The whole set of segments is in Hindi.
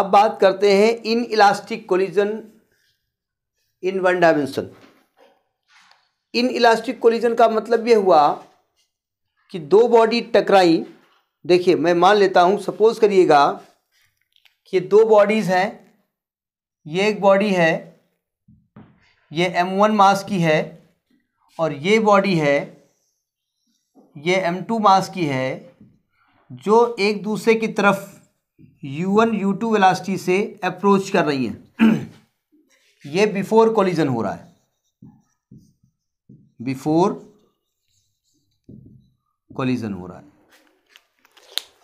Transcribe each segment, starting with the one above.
अब बात करते हैं inelastic collision in one dimension inelastic collision का मतलब ये हुआ कि दो बॉडी टकराई देखिए मैं मान लेता हूँ सपोज करिएगा कि दो बॉडीज़ हैं ये एक बॉडी है ये M1 मास की है और ये बॉडी है ये M2 मास की है जो एक दूसरे की तरफ u1 u2 वेलासिटी से अप्रोच कर रही हैं ये बिफोर कोलिजन हो रहा है बिफोर कोलिजन हो रहा है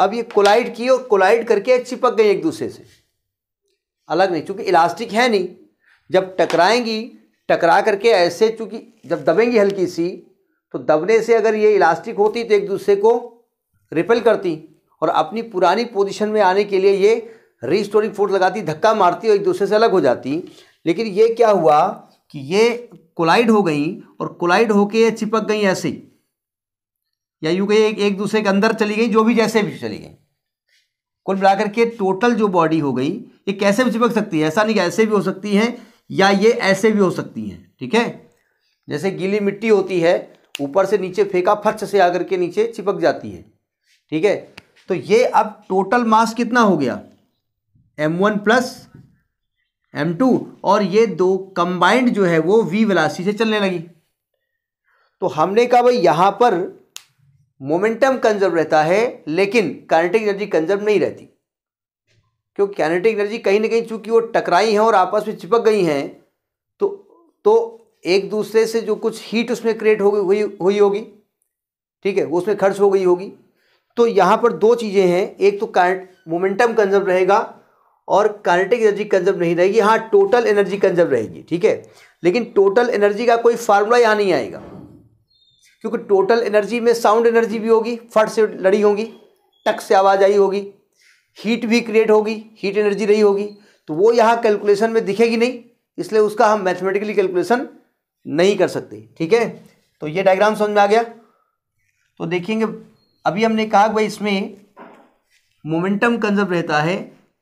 अब ये कोलाइड की और कोलाइड करके चिपक गई एक दूसरे से अलग नहीं चूंकि इलास्टिक है नहीं जब टकराएंगी टकरा करके ऐसे चूंकि जब दबेंगी हल्की सी तो दबने से अगर ये इलास्टिक होती तो एक दूसरे को रिपेल करती और अपनी पुरानी पोजीशन में आने के लिए ये रीस्टोरिंग फोर्स लगाती धक्का मारती और एक दूसरे से अलग हो जाती लेकिन ये क्या हुआ कि ये कोलाइड हो गई और कोलाइड होके ये चिपक गई ऐसे ही या यूँ कहीं एक दूसरे के अंदर चली गई जो भी जैसे भी चली गई कुल मिलाकर के टोटल जो बॉडी हो गई ये कैसे भी चिपक सकती है ऐसा नहीं कि ऐसे भी हो सकती है या ये ऐसे भी हो सकती हैं ठीक है थीके? जैसे गीली मिट्टी होती है ऊपर से नीचे फेंका फर्श से आकर के नीचे चिपक जाती है ठीक है तो ये अब टोटल मास कितना हो गया M one plus M two और ये दो कंबाइंड जो है वो वी वेलासी से चलने लगी तो हमने कहा भाई यहाँ पर मोमेंटम कंजर्व रहता है लेकिन काइनेटिक एनर्जी कंजर्व नहीं रहती क्योंकि काइनेटिक एनर्जी कहीं ना कहीं चूंकि वो टकराई हैं और आपस में चिपक गई हैं तो तो एक दूसरे से जो कुछ हीट उसमें क्रिएट हो गई हुई हुई होगी ठीक है वो उसमें खर्च हो गई होगी तो यहाँ पर दो चीज़ें हैं एक तो कार्ट मोमेंटम कंजर्व रहेगा और कार्नेटिक एनर्जी कंजर्व नहीं रहेगी हाँ टोटल एनर्जी कंजर्व रहेगी ठीक है लेकिन टोटल एनर्जी का कोई फार्मूला यहाँ नहीं आएगा क्योंकि टोटल एनर्जी में साउंड एनर्जी भी होगी फट से लड़ी होगी टक से आवाज़ आई होगी हीट भी क्रिएट होगी हीट एनर्जी रही होगी तो वो यहाँ कैलकुलेशन में दिखेगी नहीं इसलिए उसका हम मैथमेटिकली कैलकुलेशन नहीं कर सकते ठीक है तो ये डायग्राम समझ में आ गया तो देखेंगे अभी हमने कहा भाई इसमें मोमेंटम कंजर्व रहता है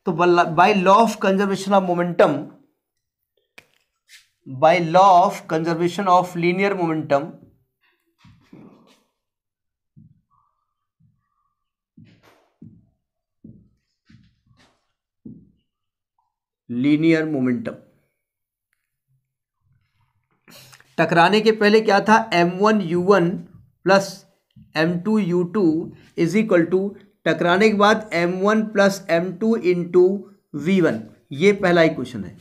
तो by law of conservation of momentum by law of conservation of linear momentum linear momentum टकराने के पहले क्या था m1 u1 plus M two U two is equal to टकराने के बाद M one plus M two into V one ये पहला ही क्वेश्चन है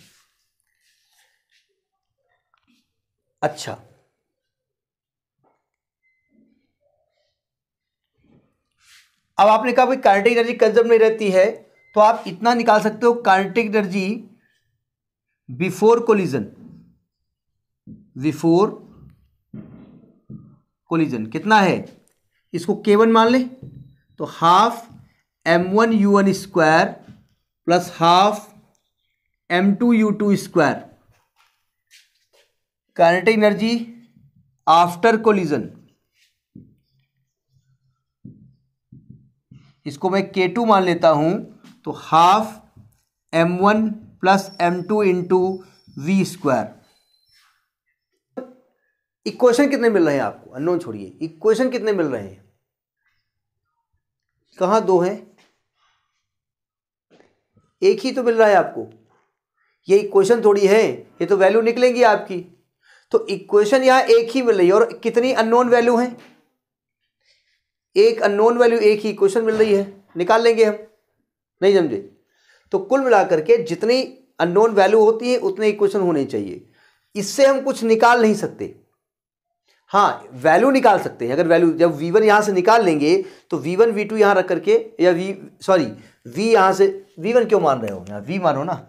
अच्छा अब आपने कहा भाई कार्टिक एनर्जी कंजर्व नहीं रहती है तो आप इतना निकाल सकते हो kinetic energy before collision before collision कितना है इसको के वन मान लें तो half M one U one square plus half M two U two square kinetic energy after collision इसको मैं के टू मान लेता हूं तो half M one plus M two into V square equation कितने मिल रहे हैं आपको अननोन छोड़िए इक्वेशन कितने मिल रहे हैं कहाँ दो हैं एक ही तो मिल रहा है आपको ये इक्वेशन थोड़ी है ये तो वैल्यू निकलेंगी आपकी तो इक्वेशन यहाँ एक ही मिल रही है और कितनी अननोन वैल्यू हैं एक अननोन वैल्यू एक ही इक्वेशन मिल रही है निकाल लेंगे हम नहीं समझे तो कुल मिलाकर के जितनी अननोन वैल्यू होती है उतने इक्वेशन होने चाहिए इससे हम कुछ निकाल नहीं सकते हाँ वैल्यू निकाल सकते हैं अगर वैल्यू जब वी वन यहाँ से निकाल लेंगे तो वी वन वी टू यहाँ रख करके या वी सॉरी वी यहाँ से वी वन क्यों मान रहे हो यहाँ वी मानो ना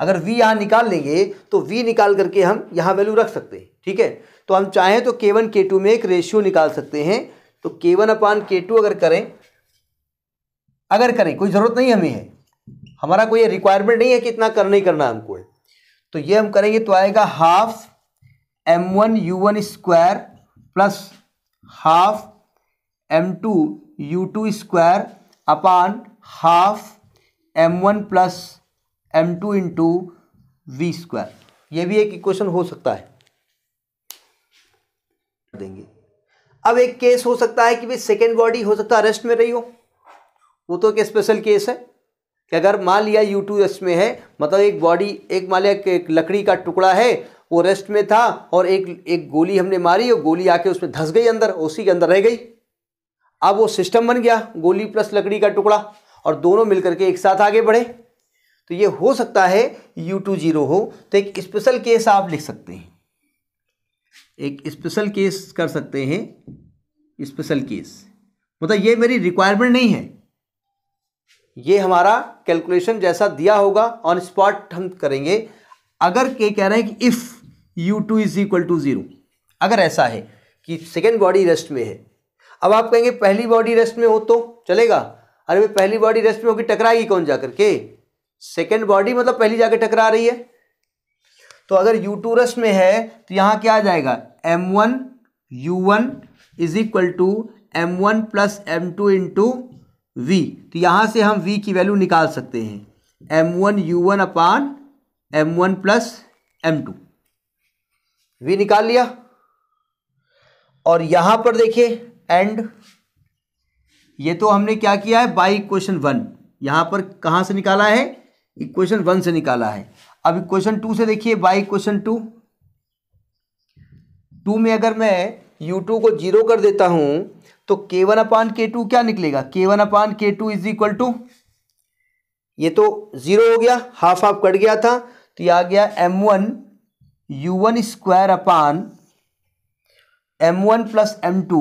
अगर वी यहाँ निकाल लेंगे तो वी निकाल करके हम यहाँ वैल्यू रख सकते हैं ठीक है तो हम चाहें तो के वन के टू में एक रेशियो निकाल सकते हैं तो के वन अपान के टू अगर करें अगर करें कोई ज़रूरत नहीं हमें है हमारा कोई रिक्वायरमेंट नहीं है कि इतना करना ही करना हमको है तो ये हम करेंगे तो आएगा half M one U one square plus half M two U two square upon half M one plus M two into V square यह भी एक इक्वेशन हो सकता है देंगे अब एक केस हो सकता है कि भाई सेकेंड बॉडी हो सकता है अरेस्ट में रही हो वो तो एक स्पेशल केस है कि अगर मान लिया यू टू एस में है मतलब एक बॉडी एक मान लिया एक लकड़ी का टुकड़ा है वो रेस्ट में था और एक एक गोली हमने मारी और गोली आके उसमें धंस गई अंदर उसी के अंदर रह गई अब वो सिस्टम बन गया गोली प्लस लकड़ी का टुकड़ा और दोनों मिलकर के एक साथ आगे बढ़े तो ये हो सकता है यू टू जीरो हो तो एक स्पेशल केस आप लिख सकते हैं एक स्पेशल केस कर सकते हैं स्पेशल केस मतलब ये मेरी रिक्वायरमेंट नहीं है ये हमारा कैलकुलेशन जैसा दिया होगा ऑन स्पॉट हम करेंगे अगर ये कह रहे हैं कि if U two is equal to zero अगर ऐसा है कि सेकेंड बॉडी रेस्ट में है अब आप कहेंगे पहली बॉडी रेस्ट में हो तो चलेगा अरे भाई पहली बॉडी रेस्ट में होगी टकराएगी कौन जाकर के सेकेंड बॉडी मतलब पहली जाकर टकरा रही है तो अगर यू टू रेस्ट में है तो यहाँ क्या आ जाएगा M one U one is equal to M one plus M two into V तो यहाँ से हम v की वैल्यू निकाल सकते हैं M one U one upon M one plus M two V निकाल लिया और यहां पर देखिए एंड ये तो हमने क्या किया है बाई इक्वेशन वन यहां पर कहां से निकाला है इक्वेशन वन से निकाला है अब इक्वेशन टू से देखिए बाई इक्वेशन टू टू में अगर मैं यू टू को जीरो कर देता हूं तो के वन अपान के टू क्या निकलेगा के one upon K two is equal to ये तो जीरो हो गया हाफ हाफ कट गया था तो ये आ गया M one U one square upon M one plus M two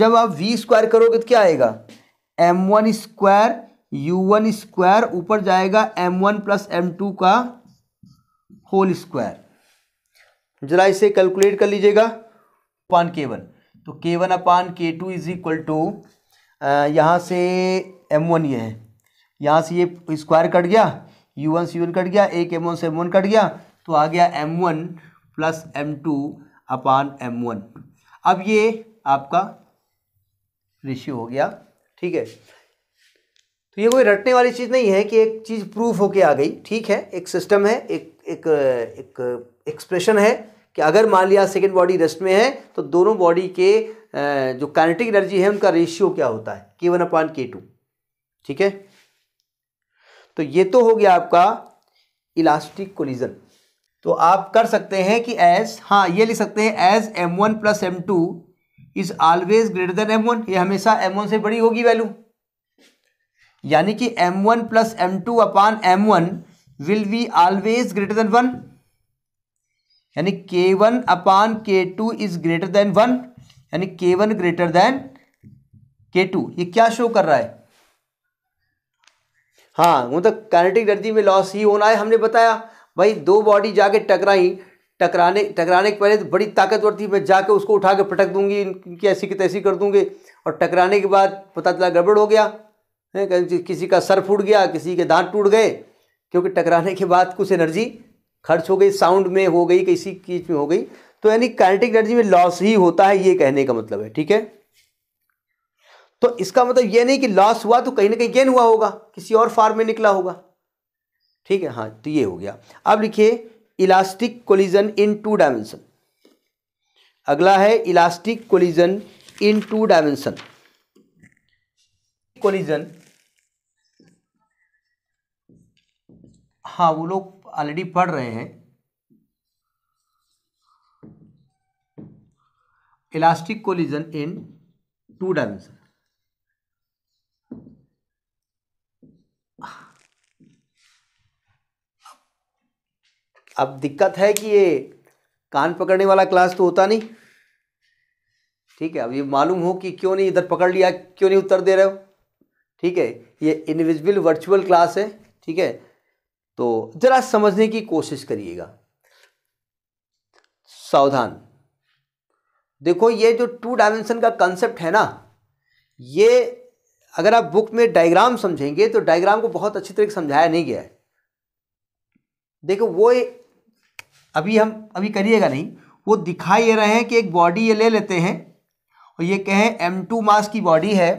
जब आप वी स्क्वायर करोगे तो क्या आएगा M one square U one square ऊपर जाएगा M one plus M two का होल स्क्वायर जरा इसे कैलकुलेट कर लीजिएगा अपान के वन तो के one upon K two is equal to यहाँ से एम वन ये है यहाँ से ये स्क्वायर कट गया U one C one cut गया एक एम वन से एम वन कट गया तो आ गया M one plus M two upon M one अब ये आपका रेशियो हो गया ठीक है तो ये कोई रटने वाली चीज़ नहीं है कि एक चीज़ प्रूफ होके आ गई ठीक है एक सिस्टम है एक एक एक एक्सप्रेशन है कि अगर मान लिया सेकेंड बॉडी रेस्ट में है तो दोनों बॉडी के जो काइनेटिक एनर्जी है उनका रेशियो क्या होता है के वन अपान के टू ठीक है तो ये तो हो गया आपका इलास्टिक कोलिजन तो आप कर सकते हैं कि एज हाँ ये लिख सकते हैं as M one plus M two is always greater than M one ये हमेशा एम वन से बड़ी होगी वैल्यू यानी कि M one plus M two upon M one will be always greater than one यानी K one upon K two is greater than one यानी K one greater than K two ये क्या शो कर रहा है हाँ वो तो कैनेटिक एनर्जी में लॉस ही होना है हमने बताया भाई दो बॉडी जाके टकराई टकराने टकराने के पहले तो बड़ी ताकतवर थी मैं जाके उसको उठा के पटक दूंगी इनकी ऐसी की तैसी कर दूंगे और टकराने के बाद पता चला गड़बड़ हो गया किसी का सर फूट गया किसी के दांत टूट गए क्योंकि टकराने के बाद कुछ एनर्जी खर्च हो गई साउंड में हो गई किसी चीज़ में हो गई तो यानी कैनेटिक एनर्जी में लॉस ही होता है ये कहने का मतलब है ठीक है तो इसका मतलब ये नहीं कि लॉस हुआ तो कहीं ना कहीं गेन हुआ होगा किसी और फार्म में निकला होगा ठीक है हाँ तो ये हो गया अब लिखिए elastic collision in two dimension अगला है elastic collision in two dimension collision हाँ वो लोग ऑलरेडी पढ़ रहे हैं elastic collision in two dimension अब दिक्कत है कि ये कान पकड़ने वाला क्लास तो होता नहीं ठीक है अब ये मालूम हो कि क्यों नहीं इधर पकड़ लिया क्यों नहीं उत्तर दे रहे हो ठीक है ये इनविजिबल वर्चुअल क्लास है ठीक है तो ज़रा समझने की कोशिश करिएगा सावधान देखो ये जो टू डायमेंशन का कंसेप्ट है ना ये अगर आप बुक में डायग्राम समझेंगे तो डायग्राम को बहुत अच्छी तरीके समझाया नहीं गया है देखो वो अभी हम अभी करिएगा नहीं वो दिखाई दे रहे हैं कि एक बॉडी ये ले लेते हैं और ये कहें एम टू मास की बॉडी है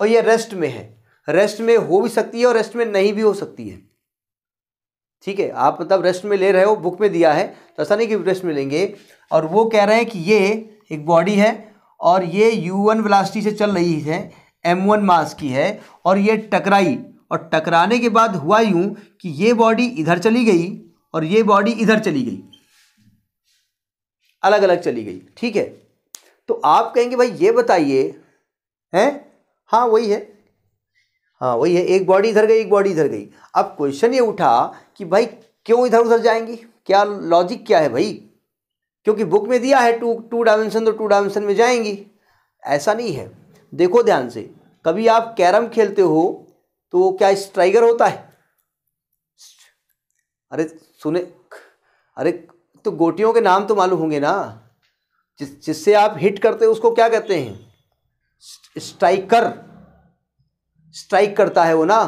और ये रेस्ट में है रेस्ट में हो भी सकती है और रेस्ट में नहीं भी हो सकती है ठीक है आप मतलब रेस्ट में ले रहे हो बुक में दिया है तो ऐसा नहीं कि रेस्ट में लेंगे और वो कह रहे हैं कि ये एक बॉडी है और ये यू वन वेलासिटी से चल रही है एम वन मास की है और ये टकराई और टकराने के बाद हुआ यूँ कि ये बॉडी इधर चली गई और ये बॉडी इधर चली गई अलग अलग चली गई ठीक है तो आप कहेंगे भाई ये बताइए हैं हाँ वही है हाँ वही है एक बॉडी इधर गई एक बॉडी इधर गई अब क्वेश्चन ये उठा कि भाई क्यों इधर उधर जाएंगी क्या लॉजिक क्या है भाई क्योंकि बुक में दिया है टू टू डायमेंशन तो टू डायमेंशन में जाएंगी ऐसा नहीं है देखो ध्यान से कभी आप कैरम खेलते हो तो क्या स्ट्राइगर होता है अरे सुने अरे तो गोटियों के नाम तो मालूम होंगे ना जिस जिससे आप हिट करते हैं उसको क्या कहते हैं स्ट्राइकर स्ट्राइक करता है वो ना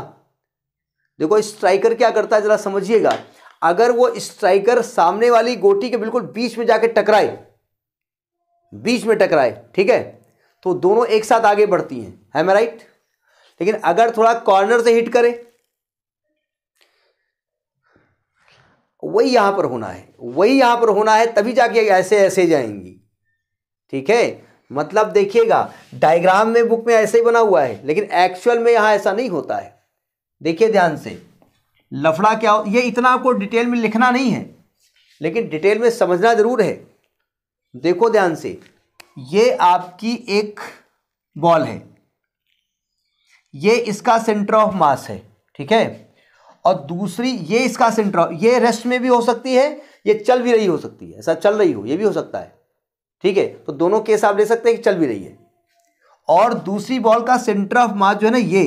देखो स्ट्राइकर क्या करता है जरा समझिएगा अगर वो स्ट्राइकर सामने वाली गोटी के बिल्कुल बीच में जाके टकराए बीच में टकराए ठीक है तो दोनों एक साथ आगे बढ़ती हैं है मैं राइट लेकिन अगर थोड़ा कॉर्नर से हिट करे वही यहाँ पर होना है वही यहाँ पर होना है तभी जाके ऐसे ऐसे जाएंगी ठीक है मतलब देखिएगा डायग्राम में बुक में ऐसे ही बना हुआ है लेकिन एक्चुअल में यहाँ ऐसा नहीं होता है देखिए ध्यान से लफड़ा क्या हो ये इतना आपको डिटेल में लिखना नहीं है लेकिन डिटेल में समझना ज़रूर है देखो ध्यान से ये आपकी एक बॉल है ये इसका सेंटर ऑफ मास है ठीक है और दूसरी ये इसका सेंट्रॉल ये रेस्ट में भी हो सकती है ये चल भी रही हो सकती है ऐसा चल रही हो ये भी हो सकता है ठीक है तो दोनों केस आप ले सकते हैं कि चल भी रही है और दूसरी बॉल का सेंटर ऑफ मास जो है ना ये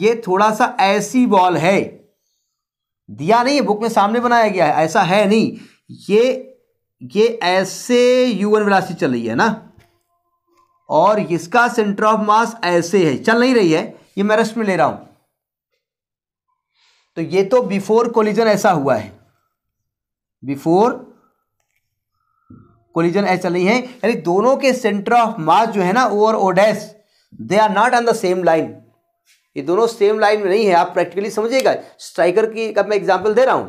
ये थोड़ा सा ऐसी बॉल है दिया नहीं है बुक में सामने बनाया गया है ऐसा है नहीं ये ये ऐसे यूवन विरासी चल रही है ना और इसका सेंटर ऑफ मास ऐसे है चल नहीं रही है ये मैं रेस्ट में ले रहा हूं तो ये तो बिफोर कोलिजन ऐसा हुआ है बिफोर कोलिजन ऐसा नहीं है यानी दोनों के सेंटर ऑफ मास जो है ना ओ और ओडेस they are not on the same line ये दोनों सेम लाइन में नहीं है आप प्रैक्टिकली समझिएगा स्ट्राइकर की अब मैं एग्जाम्पल दे रहा हूं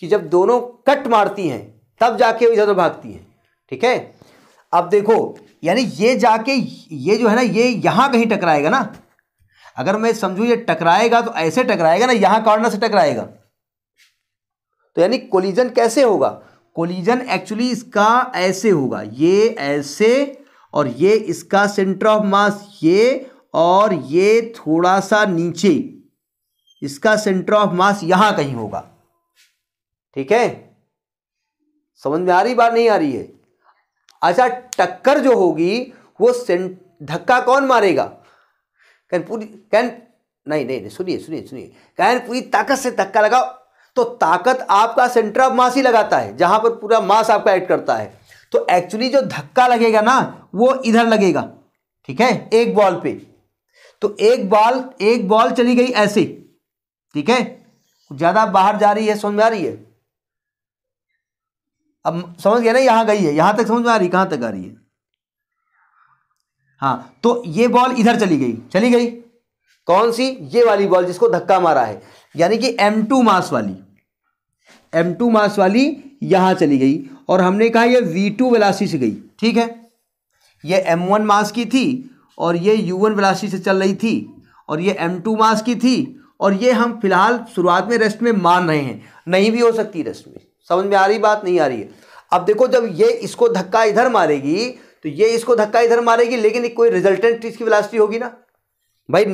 कि जब दोनों कट मारती हैं तब जाके इधर उधर भागती हैं ठीक है अब देखो यानी ये जाके ये जो है ना ये यहां कहीं टकराएगा ना अगर मैं समझू ये टकराएगा तो ऐसे टकराएगा ना यहां कॉर्नर से टकराएगा तो यानी कोलिजन कैसे होगा कोलिजन एक्चुअली इसका ऐसे होगा ये ऐसे और ये इसका सेंटर ऑफ मास ये और ये थोड़ा सा नीचे इसका सेंटर ऑफ मास यहां कहीं होगा ठीक है समझ में आ रही बात नहीं आ रही है अच्छा टक्कर जो होगी वो धक्का कौन मारेगा कहें पूरी कहें नहीं नहीं नहीं सुनिए सुनिए सुनिए कहें पूरी ताकत से धक्का लगाओ तो ताकत आपका सेंटर ऑफ मास ही लगाता है जहाँ पर पूरा मास आपका एड करता है तो एक्चुअली जो धक्का लगेगा ना वो इधर लगेगा ठीक है एक बॉल पे तो एक बॉल एक बॉल चली गई ऐसे ठीक है ज़्यादा बाहर जा रही है समझ में आ रही है अब समझ गया ना यहाँ गई है यहाँ तक समझ में आ रही कहाँ तक आ रही है हाँ तो ये बॉल इधर चली गई चली गई कौन सी ये वाली बॉल जिसको धक्का मारा है यानी कि एम टू मास वाली एम टू मास वाली यहां चली गई और हमने कहा ये वी टू वेलासी से गई ठीक है ये एम वन मास की थी और ये यू वन वेलासी से चल रही थी और ये एम टू मास की थी और ये हम फिलहाल शुरुआत में रेस्ट में मान रहे हैं नहीं भी हो सकती रेस्ट में समझ में आ रही बात नहीं आ रही है अब देखो जब ये इसको धक्का इधर मारेगी तो ये इसको धक्का इधर मारेगी लेकिन एक कोई रिजल्टेंट इसकी वेलासिटी होगी ना भाई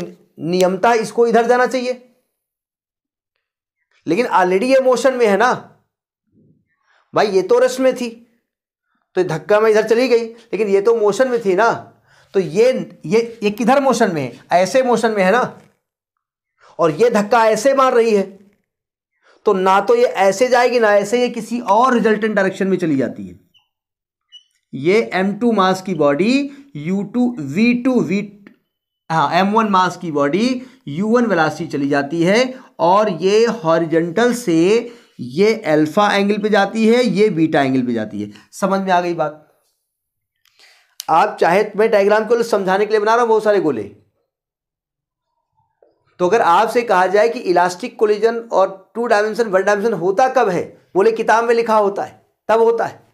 नियमता इसको इधर जाना चाहिए लेकिन ऑलरेडी ये मोशन में है ना भाई ये तो रस में थी तो धक्का में इधर चली गई लेकिन ये तो मोशन में थी ना तो ये ये ये किधर मोशन में है ऐसे मोशन में है ना और ये धक्का ऐसे मार रही है तो ना तो ये ऐसे जाएगी ना ऐसे ये किसी और रिजल्टेंट डायरेक्शन में चली जाती है ये m2 मास की बॉडी u2 v2 v हाँ वन मास की बॉडी u1 वेलासिटी चली जाती है और ये हॉरिजेंटल से ये अल्फा एंगल पे जाती है ये बीटा एंगल पे जाती है समझ में आ गई बात आप चाहे तो मैं डायग्राम को समझाने के लिए बना रहा हूँ बहुत सारे गोले तो अगर आपसे कहा जाए कि इलास्टिक कोलिजन और टू डायमेंशन वन डायमेंशन होता कब है बोले किताब में लिखा होता है तब होता है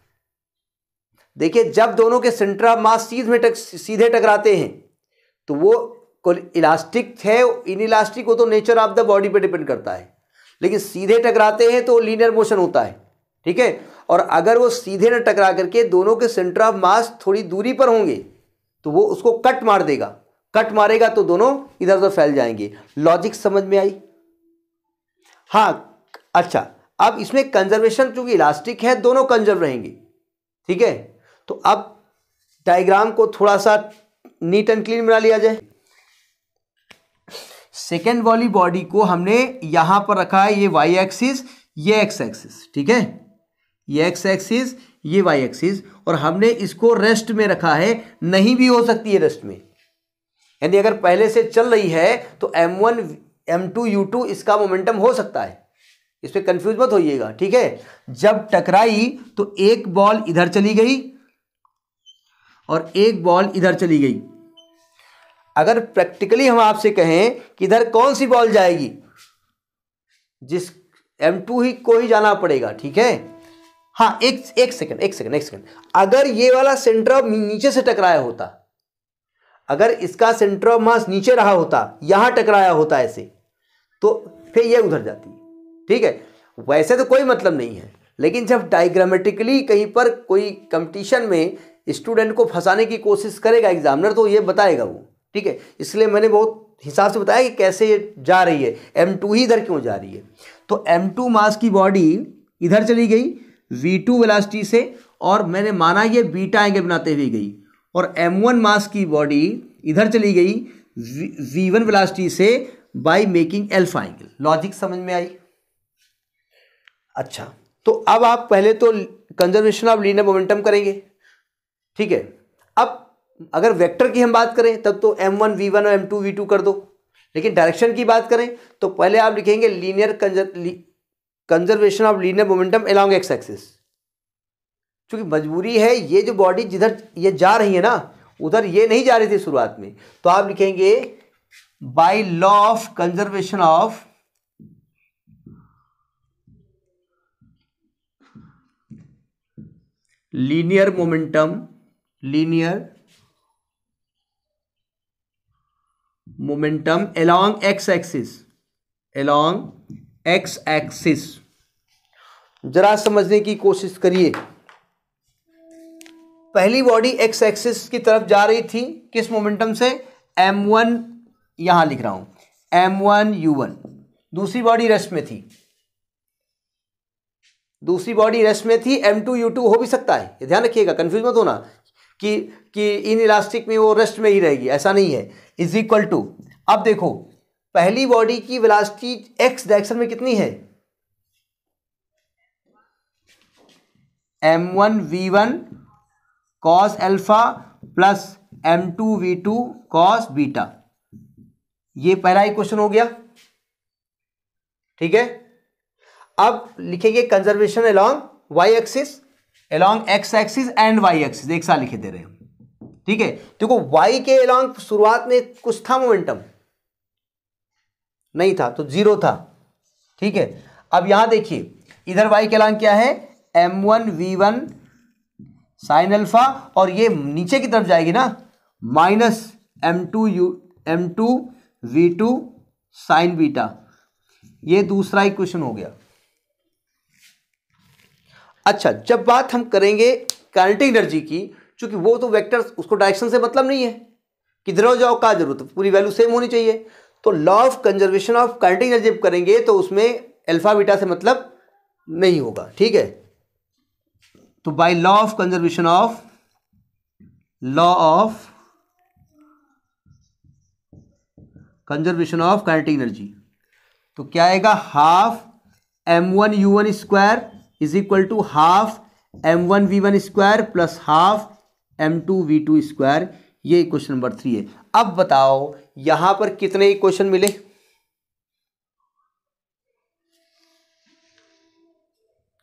देखिए जब दोनों के सेंटर मास सीध में टक सीधे टकराते हैं तो वो इलास्टिक है इन इलास्टिक वो तो नेचर ऑफ द बॉडी पे डिपेंड करता है लेकिन सीधे टकराते हैं तो लीनियर मोशन होता है ठीक है और अगर वो सीधे न टकरा करके दोनों के सेंटर ऑफ मास थोड़ी दूरी पर होंगे तो वो उसको कट मार देगा कट मारेगा तो दोनों इधर उधर फैल जाएंगे लॉजिक समझ में आई हाँ अच्छा अब इसमें कंजर्वेशन चूंकि इलास्टिक है दोनों कंजर्व रहेंगे ठीक है तो अब डायग्राम को थोड़ा सा नीट एंड क्लीन बना लिया जाए सेकेंड वाली बॉडी को हमने यहां पर रखा है ये वाई एक्सिस ये एक्स एक्सिस ठीक है ये एक्स एक्सिस ये वाई एक्सिस और हमने इसको रेस्ट में रखा है नहीं भी हो सकती है रेस्ट में यानी अगर पहले से चल रही है तो M one M two U two इसका मोमेंटम हो सकता है इस पर कंफ्यूज मत होइएगा ठीक है जब टकराई तो एक बॉल इधर चली गई और एक बॉल इधर चली गई अगर प्रैक्टिकली हम आपसे कहें कि इधर कौन सी बॉल जाएगी जिस एम टू ही को ही जाना पड़ेगा ठीक है हाँ एक एक सेकंड एक सेकंड एक सेकंड अगर ये वाला सेंटर ऑफ नीचे से टकराया होता अगर इसका सेंटर ऑफ मास नीचे रहा होता यहां टकराया होता ऐसे तो फिर ये उधर जाती ठीक है वैसे तो कोई मतलब नहीं है लेकिन जब डायग्रामेटिकली कहीं पर कोई कंपटीशन में स्टूडेंट को फंसाने की कोशिश करेगा एग्जामिनर तो ये बताएगा वो ठीक है इसलिए मैंने बहुत हिसाब से बताया कि कैसे ये जा रही है एम टू ही इधर क्यों जा रही है तो एम टू मास की बॉडी इधर चली गई वी टू वेलासिटी से और मैंने माना ये बीटा एंगल बनाते हुए गई और एम वन मास की बॉडी इधर चली गई वी वन वेलासिटी से by making alpha angle logic समझ में आई अच्छा तो अब आप पहले तो कंजर्वेशन ऑफ लीनियर मोमेंटम करेंगे ठीक है अब अगर वेक्टर की हम बात करें तब तो एम वन वी वन और एम टू वी टू कर दो लेकिन डायरेक्शन की बात करें तो पहले आप लिखेंगे linear conservation of linear momentum along X axis क्योंकि मजबूरी है ये जो बॉडी जिधर ये जा रही है ना उधर ये नहीं जा रही थी शुरुआत में तो आप लिखेंगे by law of conservation of linear momentum linear momentum along x axis along x axis जरा समझने की कोशिश करिए पहली बॉडी एक्स एक्सिस की तरफ जा रही थी किस मोमेंटम से एम वन यहां लिख रहा हूं एम वन यू वन दूसरी बॉडी रेस्ट में थी दूसरी बॉडी रेस्ट में थी एम टू यू टू हो भी सकता है ध्यान रखिएगा कंफ्यूज मत होना कि कि इन इलास्टिक में वो रेस्ट में ही रहेगी ऐसा नहीं है इज इक्वल टू अब देखो पहली बॉडी की वेलासिटी एक्स डायरेक्शन में कितनी है M one V one cos alpha plus M two V two cos beta ये पहला ही क्वेश्चन हो गया ठीक है अब लिखेंगे conservation along Y axis along X axis and Y axis एक साथ लिखे दे रहे हैं ठीक है देखो वाई के एलॉन्ग शुरुआत में कुछ था मोमेंटम नहीं था तो जीरो था ठीक है अब यहां देखिए इधर वाई के अलॉन्ग क्या है M one V one sine alpha और ये नीचे की तरफ जाएगी ना minus M two U M two V two sine beta ये दूसरा इक्वेशन हो गया अच्छा जब बात हम करेंगे कैनेटिक एनर्जी की चूंकि वो तो वैक्टर उसको डायरेक्शन से मतलब नहीं है किधर हो जाओ कहा जरूरत पूरी वैल्यू सेम होनी चाहिए तो law of conservation of kinetic energy जब करेंगे तो उसमें अल्फा बीटा से मतलब नहीं होगा ठीक है तो by law of conservation of law of conservation of kinetic energy तो क्या आएगा half M one U one square is equal to half M one V one square plus half M two V two square ये क्वेश्चन नंबर थ्री है अब बताओ यहां पर कितने क्वेश्चन मिले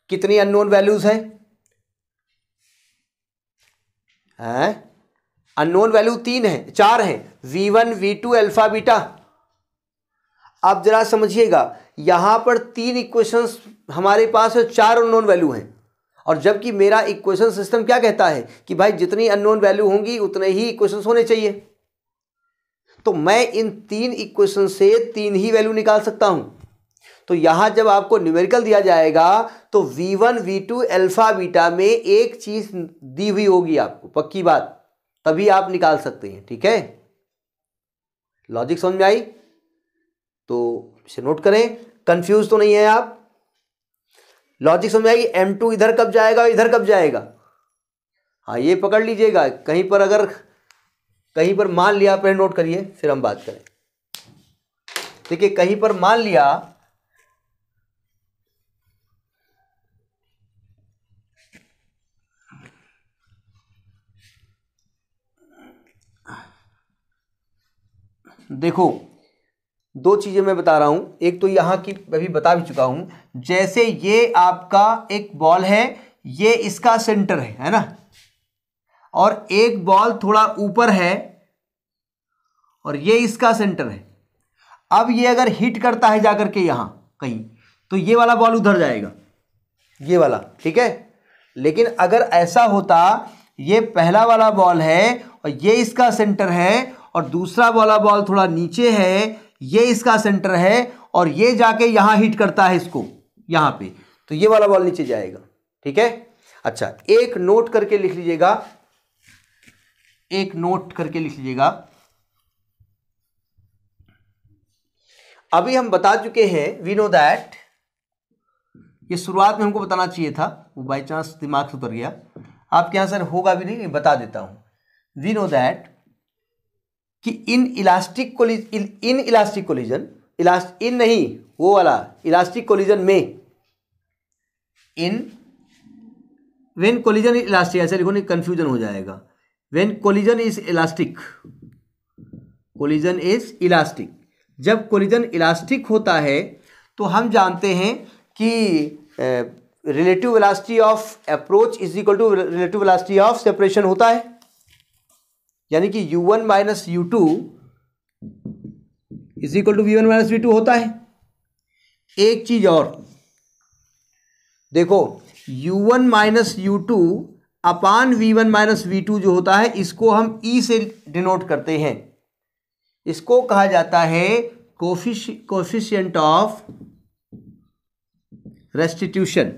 कितनी अननोन वैल्यूज है अननोन वैल्यू तीन है चार है V one V two alpha beta आप जरा समझिएगा यहाँ पर तीन इक्वेशंस हमारे पास है चार अननोन वैल्यू हैं और जबकि मेरा इक्वेशन सिस्टम क्या कहता है कि भाई जितनी अननोन वैल्यू होंगी उतने ही इक्वेशंस होने चाहिए तो मैं इन तीन इक्वेशन से तीन ही वैल्यू निकाल सकता हूँ तो यहाँ जब आपको न्यूमेरिकल दिया जाएगा तो V1, V2, टू एल्फाबीटा बीटा में एक चीज़ दी हुई होगी आपको पक्की बात तभी आप निकाल सकते हैं ठीक है लॉजिक समझ में आई तो इसे नोट करें कंफ्यूज तो नहीं है आप लॉजिक समझ आएगी एम टू इधर कब जाएगा इधर कब जाएगा हाँ ये पकड़ लीजिएगा कहीं पर अगर कहीं पर मान लिया पहले नोट करिए फिर हम बात करें देखिए कहीं पर मान लिया देखो दो चीज़ें मैं बता रहा हूँ एक तो यहाँ की अभी बता भी चुका हूँ जैसे ये आपका एक बॉल है ये इसका सेंटर है है ना और एक बॉल थोड़ा ऊपर है और ये इसका सेंटर है अब ये अगर हिट करता है जाकर के यहाँ कहीं तो ये वाला बॉल उधर जाएगा ये वाला ठीक है लेकिन अगर ऐसा होता ये पहला वाला बॉल है और ये इसका सेंटर है और दूसरा वाला बॉल थोड़ा नीचे है ये इसका सेंटर है और ये जाके यहां हिट करता है इसको यहां पे तो ये वाला बॉल नीचे जाएगा ठीक है अच्छा एक नोट करके लिख लीजिएगा एक नोट करके लिख लीजिएगा अभी हम बता चुके हैं वी नो दैट ये शुरुआत में हमको बताना चाहिए था वो बाई चांस दिमाग से उतर गया आपके यहां सर होगा भी नहीं बता देता हूं वी नो दैट कि inelastic collision inelastic collision elastic in नहीं वो वाला इलास्टिक कोलिजन में in when collision is elastic ऐसे लिखो नहीं कन्फ्यूजन हो जाएगा when collision is elastic collision is elastic जब कोलिजन इलास्टिक होता है तो हम जानते हैं कि relative velocity of approach is equal to relative velocity of separation होता है यानी कि u1 one minus U two is equal to V one minus V two होता है एक चीज और देखो u1 one minus U two upon V one minus V two जो होता है इसको हम e से डिनोट करते हैं इसको कहा जाता है कोफिश कोफिशियंट ऑफ रेस्टिट्यूशन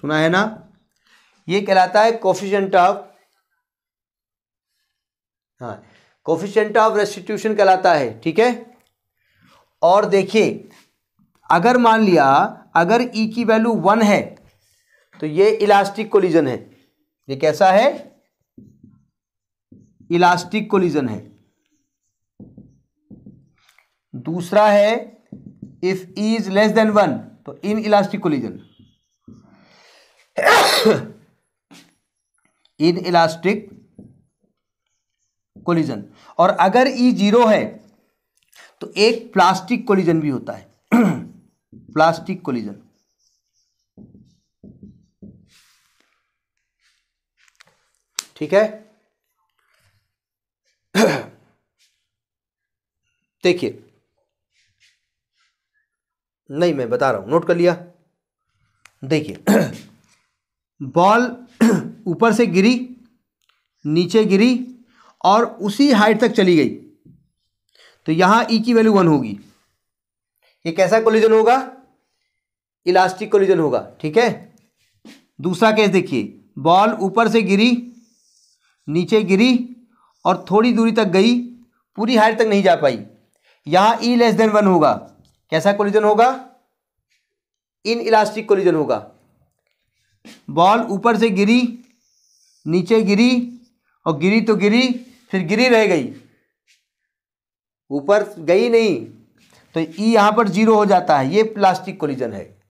सुना है ना ये कहलाता है कोफिशेंट ऑफ हाँ कोफिशेंट ऑफ रेस्टिट्यूशन कहलाता है ठीक है और देखिए अगर मान लिया अगर ई e की वैल्यू वन है तो ये इलास्टिक कोलिजन है ये कैसा है इलास्टिक कोलिजन है दूसरा है if E is less than one तो inelastic collision inelastic collision और अगर ई e जीरो है तो एक प्लास्टिक कोलिजन भी होता है प्लास्टिक कोलिजन ठीक है देखिए नहीं मैं बता रहा हूं नोट कर लिया देखिए बॉल ऊपर से गिरी नीचे गिरी और उसी हाइट तक चली गई तो यहाँ ई e की वैल्यू वन होगी ये कैसा कोलिजन होगा इलास्टिक कोलिजन होगा ठीक है दूसरा केस देखिए बॉल ऊपर से गिरी नीचे गिरी और थोड़ी दूरी तक गई पूरी हाइट तक नहीं जा पाई यहाँ ई लेस देन वन होगा कैसा कोलिजन होगा इन इलास्टिक कोलिजन होगा बॉल ऊपर से गिरी नीचे गिरी और गिरी तो गिरी फिर गिरी रह गई ऊपर गई नहीं तो ई यहाँ पर जीरो हो जाता है ये प्लास्टिक कोलिजन है